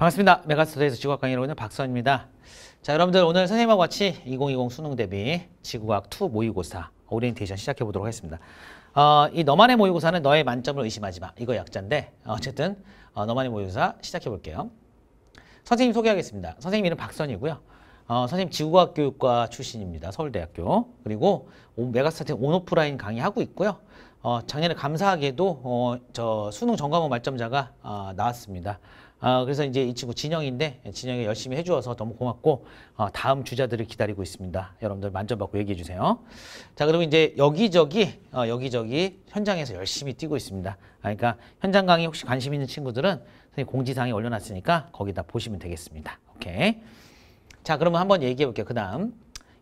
반갑습니다. 메가스터디에서 지구학 강의를 오는 박선입니다. 자, 여러분들 오늘 선생님하고 같이 2020 수능 대비 지구학 2 모의고사 오리엔테이션 시작해 보도록 하겠습니다. 어, 이 너만의 모의고사는 너의 만점을 의심하지 마. 이거 약자인데 어, 어쨌든 어, 너만의 모의고사 시작해 볼게요. 선생님 소개하겠습니다. 선생님 이름 박선이고요. 어, 선생님 지구과학 교육과 출신입니다. 서울대학교. 그리고 메가스터디 온오프라인 강의하고 있고요. 어, 작년에 감사하게도 어, 저 수능 전과목 말점자가 어, 나왔습니다. 어, 그래서 이제 이 친구 진영인데 예, 진영이 열심히 해주어서 너무 고맙고 어, 다음 주자들을 기다리고 있습니다. 여러분들 만점 받고 얘기해 주세요. 자 그리고 이제 여기저기 어, 여기저기 현장에서 열심히 뛰고 있습니다. 아, 그러니까 현장 강의 혹시 관심 있는 친구들은 선생님 공지사항에 올려놨으니까 거기다 보시면 되겠습니다. 오케이. 자 그러면 한번 얘기해 볼게요. 그 다음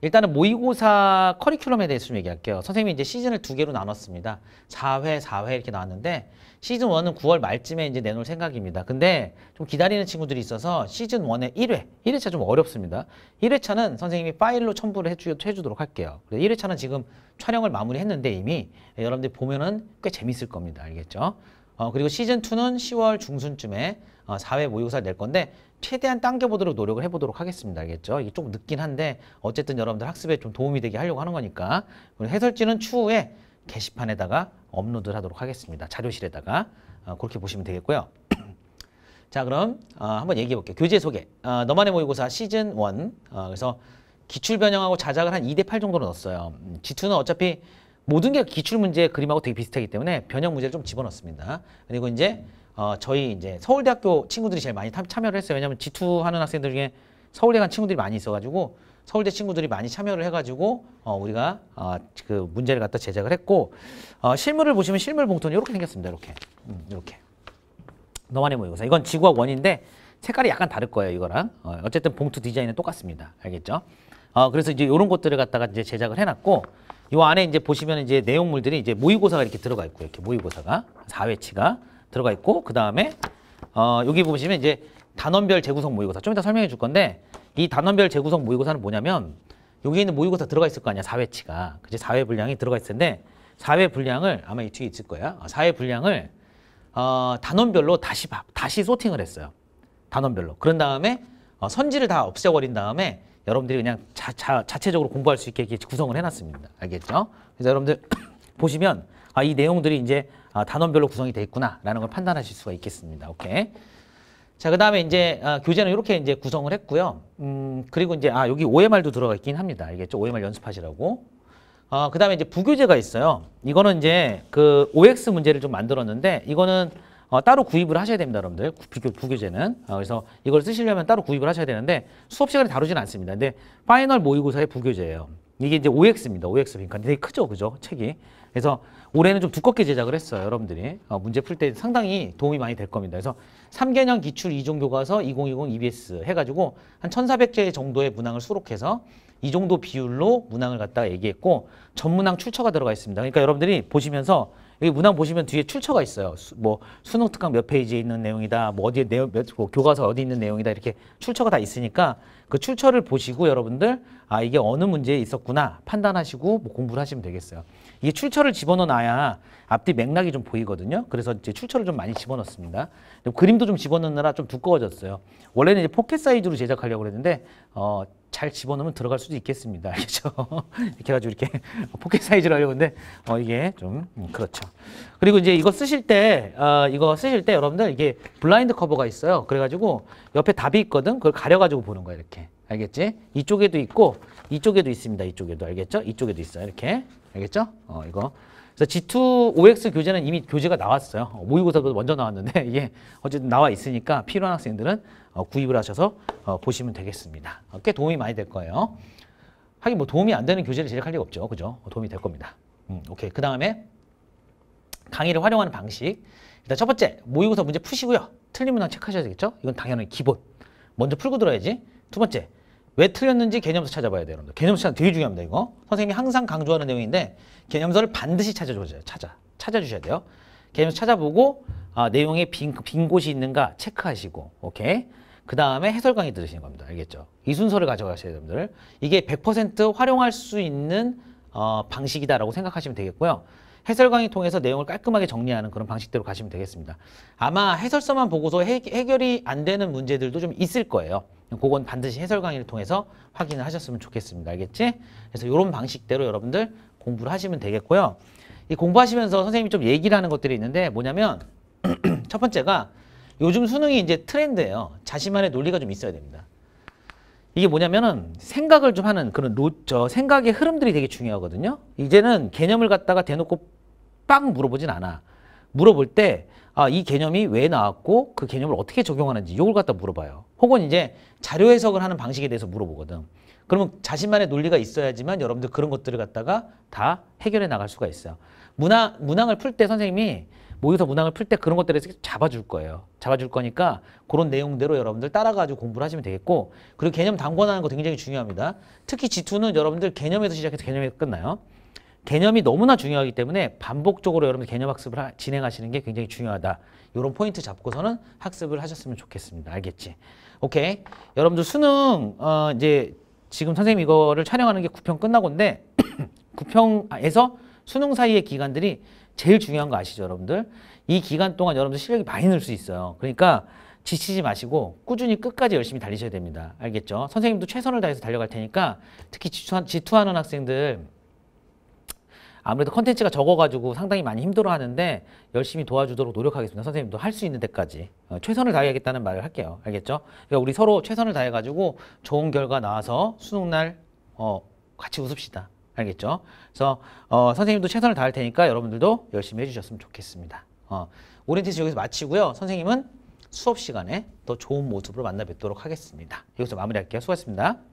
일단은 모의고사 커리큘럼에 대해서 좀 얘기할게요. 선생님이 이제 시즌을 두 개로 나눴습니다. 4회, 4회 이렇게 나왔는데 시즌 1은 9월 말쯤에 이제 내놓을 생각입니다. 근데 좀 기다리는 친구들이 있어서 시즌 1의 1회, 1회차 좀 어렵습니다. 1회차는 선생님이 파일로 첨부를 해주, 해주도록 할게요. 1회차는 지금 촬영을 마무리했는데 이미 여러분들 보면은 꽤 재밌을 겁니다. 알겠죠? 어, 그리고 시즌2는 10월 중순쯤에 어, 사회 모의고사를 낼 건데 최대한 당겨보도록 노력을 해보도록 하겠습니다. 알겠죠? 이게 조금 늦긴 한데 어쨌든 여러분들 학습에 좀 도움이 되게 하려고 하는 거니까 그리고 해설지는 추후에 게시판에다가 업로드를 하도록 하겠습니다. 자료실에다가 어, 그렇게 보시면 되겠고요. 자 그럼 어, 한번 얘기해 볼게요. 교재 소개. 어, 너만의 모의고사 시즌 1 어, 그래서 기출 변형하고 자작을 한 2대 8 정도로 넣었어요. 음, G2는 어차피 모든 게 기출 문제 그림하고 되게 비슷하기 때문에 변형 문제를 좀 집어넣습니다. 그리고 이제 어, 저희 이제 서울대학교 친구들이 제일 많이 참여를 했어요. 왜냐하면 G2 하는 학생들 중에 서울대 간 친구들이 많이 있어가지고 서울대 친구들이 많이 참여를 해가지고 어, 우리가 어, 그 문제를 갖다 제작을 했고 어, 실물을 보시면 실물 봉투는 이렇게 생겼습니다. 이렇게 음, 이렇게 너만의 모의고사. 이건 지구학 원인데 색깔이 약간 다를 거예요. 이거랑 어, 어쨌든 봉투 디자인은 똑같습니다. 알겠죠? 어, 그래서 이제 이런 것들을 갖다가 이제 제작을 해놨고 이 안에 이제 보시면 이제 내용물들이 이제 모의고사가 이렇게 들어가 있고 요 이렇게 모의고사가 4회치가 들어가 있고 그 다음에 어, 여기 보시면 이제 단원별 재구성 모의고사 좀 이따 설명해 줄 건데 이 단원별 재구성 모의고사는 뭐냐면 여기 있는 모의고사 들어가 있을 거 아니야 4회치가 그치 4회 분량이 들어가 있을 텐데 4회 분량을 아마 이 뒤에 있을 거야 4회 어, 분량을 어, 단원별로 다시 바, 다시 소팅을 했어요 단원별로 그런 다음에 어, 선지를 다 없애버린 다음에 여러분들이 그냥 자, 자, 자체적으로 공부할 수 있게 이렇게 구성을 해놨습니다. 알겠죠? 그래서 여러분들 보시면 아, 이 내용들이 이제 아, 단원별로 구성이 돼 있구나라는 걸 판단하실 수가 있겠습니다. 오케이. 자, 그 다음에 이제 아, 교재는 이렇게 이제 구성을 했고요. 음, 그리고 이제 아, 여기 OMR도 들어가 있긴 합니다. 알겠죠? OMR 연습하시라고. 아, 그 다음에 이제 부교재가 있어요. 이거는 이제 그 OX 문제를 좀 만들었는데 이거는 어, 따로 구입을 하셔야 됩니다, 여러분들. 비교, 부교재는. 어, 그래서 이걸 쓰시려면 따로 구입을 하셔야 되는데 수업 시간에 다루지는 않습니다. 근데 파이널 모의고사의 부교재예요. 이게 이제 OX입니다. OX 빈칸. 되게 크죠, 그죠? 책이. 그래서 올해는 좀 두껍게 제작을 했어요, 여러분들이. 어, 문제 풀 때 상당히 도움이 많이 될 겁니다. 그래서 3개년 기출 2종 교과서 2020 EBS 해가지고 한 1,400제 정도의 문항을 수록해서 이 정도 비율로 문항을 갖다가 얘기했고 전문항 출처가 들어가 있습니다. 그러니까 여러분들이 보시면서 여기 문항 보시면 뒤에 출처가 있어요. 수, 뭐 수능 특강 몇 페이지에 있는 내용이다. 뭐 어디에 내용 몇, 뭐 교과서 어디 있는 내용이다. 이렇게 출처가 다 있으니까 그 출처를 보시고 여러분들 아 이게 어느 문제에 있었구나 판단하시고 뭐 공부를 하시면 되겠어요. 이게 출처를 집어넣어놔야 앞뒤 맥락이 좀 보이거든요. 그래서 이제 출처를 좀 많이 집어넣습니다. 그림도 좀 집어넣느라 좀 두꺼워졌어요. 원래는 이제 포켓 사이즈로 제작하려고 그랬는데 어잘 집어넣으면 들어갈 수도 있겠습니다. 그렇죠? 이렇게 가지고 이렇게 포켓 사이즈로 하려고 했는데 어, 이게 좀 음, 그렇죠. 그리고 이제 이거 쓰실 때 어, 이거 쓰실 때 여러분들 이게 블라인드 커버가 있어요. 그래가지고 옆에 답이 있거든. 그걸 가려가지고 보는 거야 이렇게. 알겠지? 이쪽에도 있고 이쪽에도 있습니다. 이쪽에도 알겠죠? 이쪽에도 있어요. 이렇게 알겠죠? 어 이거 그래서 G2 OX 교재는 이미 교재가 나왔어요. 모의고사도 먼저 나왔는데 이 어쨌든 나와 있으니까 필요한 학생들은 어, 구입을 하셔서 어, 보시면 되겠습니다. 어, 꽤 도움이 많이 될 거예요. 하긴 뭐 도움이 안 되는 교재를 제작할 리가 없죠. 그죠? 뭐 도움이 될 겁니다. 음, 오케이. 그 다음에 강의를 활용하는 방식. 일단 첫 번째, 모의고사 문제 푸시고요. 틀린 문항 체크하셔야 되겠죠? 이건 당연히 기본. 먼저 풀고 들어야지. 두 번째, 왜 틀렸는지 개념서 찾아봐야 돼요, 여러분들. 개념서 되게 중요합니다, 이거. 선생님이 항상 강조하는 내용인데 개념서를 반드시 찾아줘야 찾아. 찾아주셔야 돼요. 개념서 찾아보고 아, 내용에 빈, 빈 곳이 있는가 체크하시고 오케이? 그 다음에 해설 강의 들으시는 겁니다. 알겠죠? 이 순서를 가져가셔야 돼요, 여러분들. 이게 100% 활용할 수 있는 어, 방식이다라고 생각하시면 되겠고요. 해설 강의 통해서 내용을 깔끔하게 정리하는 그런 방식대로 가시면 되겠습니다. 아마 해설서만 보고서 해, 해결이 안 되는 문제들도 좀 있을 거예요. 그건 반드시 해설 강의를 통해서 확인을 하셨으면 좋겠습니다. 알겠지? 그래서 이런 방식대로 여러분들 공부를 하시면 되겠고요. 이 공부하시면서 선생님이 좀 얘기를 하는 것들이 있는데 뭐냐면 첫 번째가 요즘 수능이 이제 트렌드예요. 자신만의 논리가 좀 있어야 됩니다. 이게 뭐냐면은 생각을 좀 하는 그런 로, 저 생각의 흐름들이 되게 중요하거든요. 이제는 개념을 갖다가 대놓고 빵 물어보진 않아. 물어볼 때 아, 이 개념이 왜 나왔고 그 개념을 어떻게 적용하는지 이걸 갖다 물어봐요. 혹은 이제 자료 해석을 하는 방식에 대해서 물어보거든. 그러면 자신만의 논리가 있어야지만 여러분들 그런 것들을 갖다가 다 해결해 나갈 수가 있어요. 문항, 문항을 풀 때 선생님이 모의서 문항을 풀 때 그런 것들에 서 잡아줄 거예요. 잡아줄 거니까 그런 내용대로 여러분들 따라가지고 공부를 하시면 되겠고 그리고 개념 당권하는 거 굉장히 중요합니다. 특히 G2는 여러분들 개념에서 시작해서 개념에 끝나요. 개념이 너무나 중요하기 때문에 반복적으로 여러분 개념 학습을 하, 진행하시는 게 굉장히 중요하다. 이런 포인트 잡고서는 학습을 하셨으면 좋겠습니다. 알겠지? 오케이. 여러분들 수능 어, 이제 지금 선생님 이거를 촬영하는 게 9평 끝나고인데 9평에서 수능 사이의 기간들이 제일 중요한 거 아시죠, 여러분들? 이 기간 동안 여러분들 실력이 많이 늘 수 있어요. 그러니까 지치지 마시고 꾸준히 끝까지 열심히 달리셔야 됩니다. 알겠죠? 선생님도 최선을 다해서 달려갈 테니까 특히 지투하는 학생들 아무래도 컨텐츠가 적어가지고 상당히 많이 힘들어하는데 열심히 도와주도록 노력하겠습니다. 선생님도 할 수 있는 데까지 어, 최선을 다해야겠다는 말을 할게요. 알겠죠? 그러니까 우리 서로 최선을 다해가지고 좋은 결과 나와서 수능날 어, 같이 웃읍시다. 알겠죠? 그래서 어, 선생님도 최선을 다할 테니까 여러분들도 열심히 해주셨으면 좋겠습니다. 어, 오렌티스 여기서 마치고요. 선생님은 수업 시간에 더 좋은 모습으로 만나 뵙도록 하겠습니다. 여기서 마무리할게요. 수고하셨습니다.